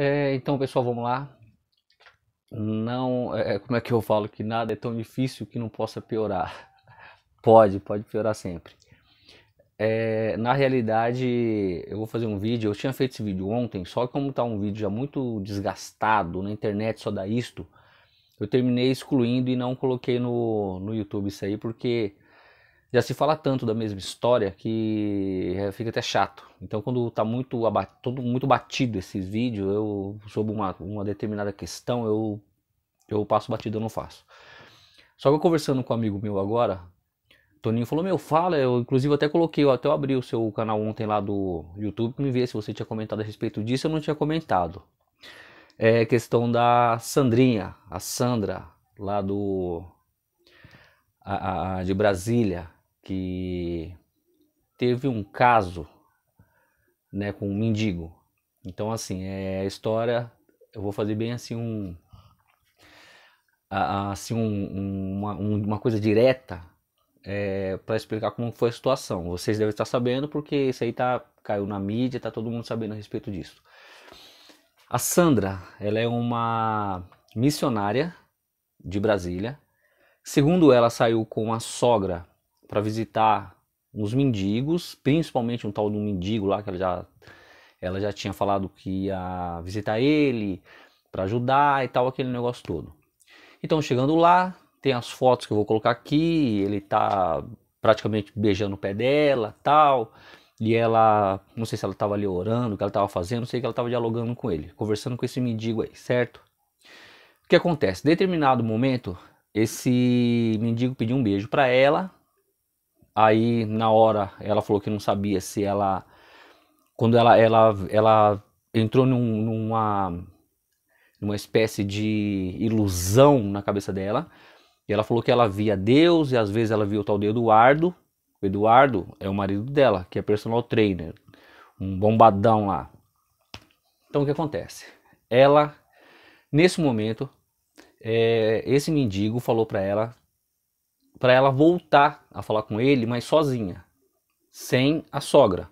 É, então, pessoal, vamos lá. Não, é, é, como é que eu falo que nada é tão difícil que não possa piorar? Pode, pode piorar sempre. É, na realidade, eu vou fazer um vídeo. Eu tinha feito esse vídeo ontem, só que como tá um vídeo já muito desgastado na internet, só dá isto. Eu terminei excluindo e não coloquei no, no YouTube isso aí, porque já se fala tanto da mesma história que é, fica até chato. Então, quando está muito, todo muito batido esses vídeos, eu sobre uma, uma determinada questão, eu, eu passo batido, eu não faço. Só que eu conversando com um amigo meu agora, Toninho falou: Meu, fala. Eu, inclusive, até coloquei, eu até abri o seu canal ontem lá do YouTube para me ver se você tinha comentado a respeito disso. Eu não tinha comentado. É questão da Sandrinha, a Sandra, lá do. A, a, de Brasília que teve um caso né, com um mendigo. Então, assim, é a história. Eu vou fazer bem assim um. Assim, um, uma, uma coisa direta é, para explicar como foi a situação. Vocês devem estar sabendo, porque isso aí tá, caiu na mídia, tá todo mundo sabendo a respeito disso. A Sandra, ela é uma missionária de Brasília. Segundo ela, saiu com a sogra para visitar uns mendigos, principalmente um tal de um mendigo lá que ela já ela já tinha falado que ia visitar ele para ajudar e tal aquele negócio todo. Então chegando lá, tem as fotos que eu vou colocar aqui, ele tá praticamente beijando o pé dela, tal, e ela, não sei se ela estava ali orando, o que ela estava fazendo, não sei que ela estava dialogando com ele, conversando com esse mendigo aí, certo? O que acontece? determinado momento, esse mendigo pediu um beijo para ela, Aí na hora ela falou que não sabia se ela quando ela ela ela entrou num, numa numa espécie de ilusão na cabeça dela. E ela falou que ela via Deus e às vezes ela via o tal de Eduardo. O Eduardo é o marido dela, que é personal trainer, um bombadão lá. Então o que acontece? Ela, nesse momento, é, esse mendigo falou para ela para ela voltar a falar com ele, mas sozinha, sem a sogra.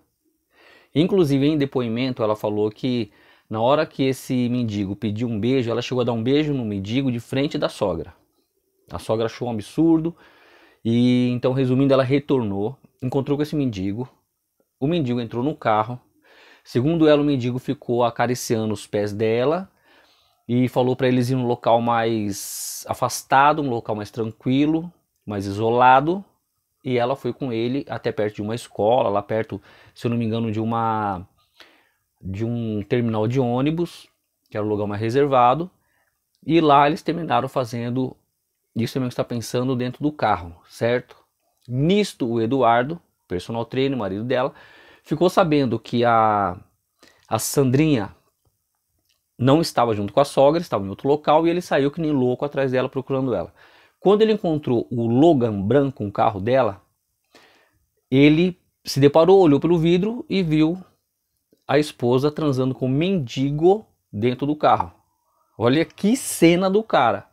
Inclusive, em depoimento, ela falou que na hora que esse mendigo pediu um beijo, ela chegou a dar um beijo no mendigo de frente da sogra. A sogra achou um absurdo e então, resumindo, ela retornou, encontrou com esse mendigo. O mendigo entrou no carro. Segundo ela, o mendigo ficou acariciando os pés dela e falou para eles ir num local mais afastado, um local mais tranquilo, mais isolado, e ela foi com ele até perto de uma escola, lá perto, se eu não me engano, de uma de um terminal de ônibus, que era o lugar mais reservado, e lá eles terminaram fazendo isso também está pensando dentro do carro, certo? Nisto o Eduardo, personal trainer, marido dela, ficou sabendo que a a Sandrinha não estava junto com a sogra, estava em outro local e ele saiu que nem louco atrás dela procurando ela. Quando ele encontrou o Logan branco, um carro dela, ele se deparou, olhou pelo vidro e viu a esposa transando com um mendigo dentro do carro. Olha que cena do cara.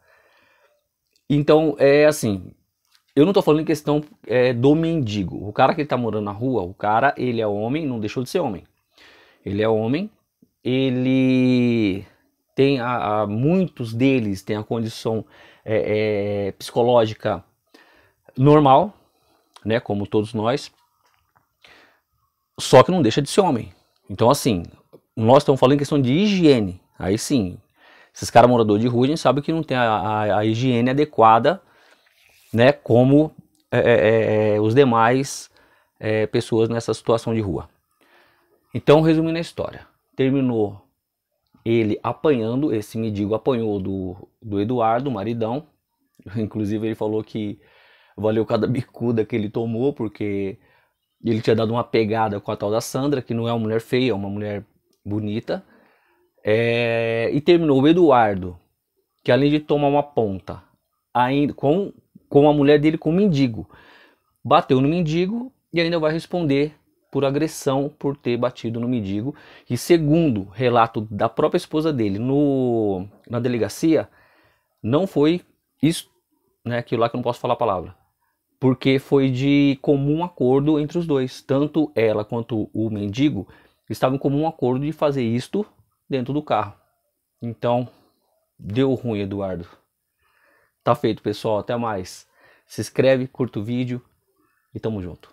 Então é assim, eu não estou falando em questão é, do mendigo. O cara que está morando na rua, o cara, ele é homem, não deixou de ser homem. Ele é homem, ele tem a, a muitos deles têm a condição é, é, psicológica normal, né, como todos nós, só que não deixa de ser homem. Então, assim, nós estamos falando em questão de higiene. Aí sim, esses caras moradores de rua, a gente sabe que não tem a, a, a higiene adequada, né, como é, é, é, é os demais pessoas nessa situação de rua. Então, resumindo a história, terminou ele apanhando, esse mendigo apanhou do, do Eduardo, maridão. Inclusive ele falou que valeu cada bicuda que ele tomou, porque ele tinha dado uma pegada com a tal da Sandra, que não é uma mulher feia, é uma mulher bonita. É... E terminou o Eduardo, que além de tomar uma ponta, ainda com, com a mulher dele com o mendigo. Bateu no mendigo e ainda vai responder por agressão por ter batido no mendigo. E segundo relato da própria esposa dele no, na delegacia, não foi isso, né, aquilo lá que eu não posso falar a palavra, porque foi de comum acordo entre os dois, tanto ela quanto o mendigo estavam em comum acordo de fazer isto dentro do carro. Então, deu ruim, Eduardo. Tá feito, pessoal. Até mais. Se inscreve, curta o vídeo e tamo junto.